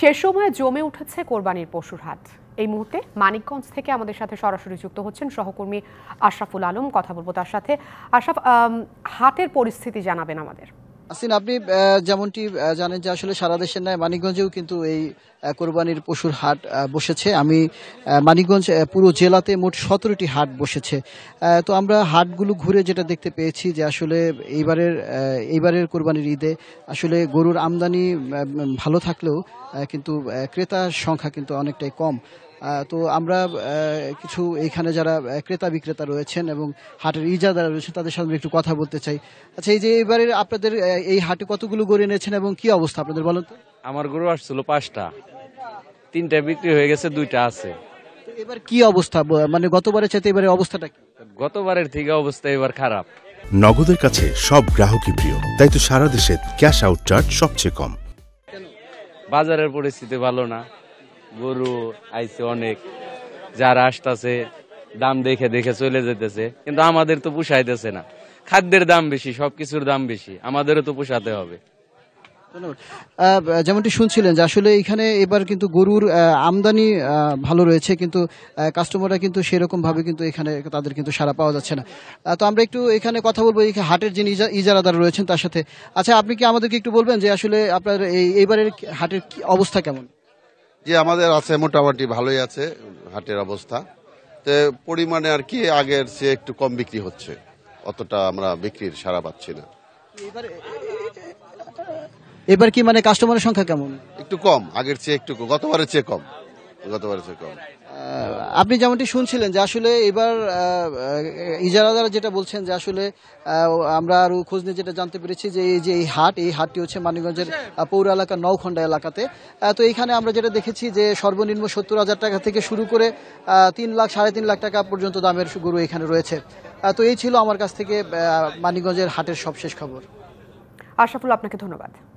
সে সময় জমে উঠেছে কোরবানির পশুর হাট এই মুহূর্তে মানিকগঞ্জ থেকে আমাদের সাথে সরাসরি যুক্ত হচ্ছেন সহকর্মী আশরাফুল আলম কথা বলবো তার সাথে আশরাফ হাটের পরিস্থিতি জানাবেন আমাদের আসিন আপনি যেমনটি জানেন যে আসলে সারা দেশের নয় মানিকগঞ্জেও কিন্তু এই কোরবানির পশুর হাট বসেছে আমি মানিকগঞ্জ পুরো জেলাতে মোট সতেরোটি হাট বসেছে তো আমরা হাটগুলো ঘুরে যেটা দেখতে পেয়েছি যে আসলে এইবারের এইবারের কোরবানির ঈদে আসলে গরুর আমদানি ভালো থাকলেও কিন্তু ক্রেতার সংখ্যা কিন্তু অনেকটাই কম তো আমরা কিছু এখানে যারা ক্রেতা বিক্রেতা রয়েছেন এবং হাটের ইজাদারা রয়েছেন তাদের সাথে একটু কথা বলতে চাই আচ্ছা এই যে এবারের আপনাদের এই হাটে কতগুলো গড়ে এনেছেন এবং কি অবস্থা আপনাদের বলুন তো আমার গরু আসছিল পাঁচটা তিনটা বিক্রি হয়ে গেছে দুইটা আছে এবার কি অবস্থা মানে গতবারের চাইতে এবারে অবস্থাটা কি গতবারের থেকে অবস্থা এবার খারাপ নগদের কাছে সব গ্রাহকই প্রিয় তাই তো সারা দেশে ক্যাশ আউট চার্জ সবচেয়ে কম বাজারের পরিস্থিতি ভালো না গরু আইছে অনেক যারা আসতেছে দাম দেখে দেখে চলে যেতেছে কিন্তু আমাদের তো পুষাইতেছে না খাদ্যের দাম বেশি সবকিছুর দাম বেশি আমাদেরও তো পোষাতে হবে যেমনটি শুনছিলেন যে আসলে এখানে এবার কিন্তু গরুর আমদানি ভালো রয়েছে কিন্তু কাস্টমাররা কিন্তু সেরকমভাবে কিন্তু এখানে তাদের কিন্তু সারা পাওয়া যাচ্ছে না তো আমরা একটু এখানে কথা বলবো এই হাটের যিনি ইজারাদার রয়েছেন তার সাথে আচ্ছা আপনি কি আমাদেরকে একটু বলবেন যে আসলে আপনার এই এইবারের হাটের অবস্থা কেমন যে আমাদের আছে মোটামুটি ভালোই আছে হাটের অবস্থা তো পরিমাণে আর কি আগের চেয়ে একটু কম বিক্রি হচ্ছে অতটা আমরা বিক্রির সারা পাচ্ছি না এবার কি মানে কাস্টমারের সংখ্যা কেমন একটু কম আগের চেয়ে একটু গতবারের চেয়ে কম গতবারের চেয়ে কম আপনি যেমনটি শুনছিলেন যে আসলে এবার ইজারাদারা যেটা বলছেন যে আসলে আমরা আরও খোঁজ নিয়ে যেটা জানতে পেরেছি যে এই যে এই হাট এই হাটটি হচ্ছে মানিকগঞ্জের পৌর এলাকা নৌখণ্ডা এলাকাতে তো এইখানে আমরা যেটা দেখেছি যে সর্বনিম্ন সত্তর হাজার টাকা থেকে শুরু করে তিন লাখ সাড়ে তিন লাখ টাকা পর্যন্ত দামের গরু এখানে রয়েছে তো এই ছিল আমার কাছ থেকে মানিকগঞ্জের হাটের সবশেষ খবর আশাফুল আপনাকে ধন্যবাদ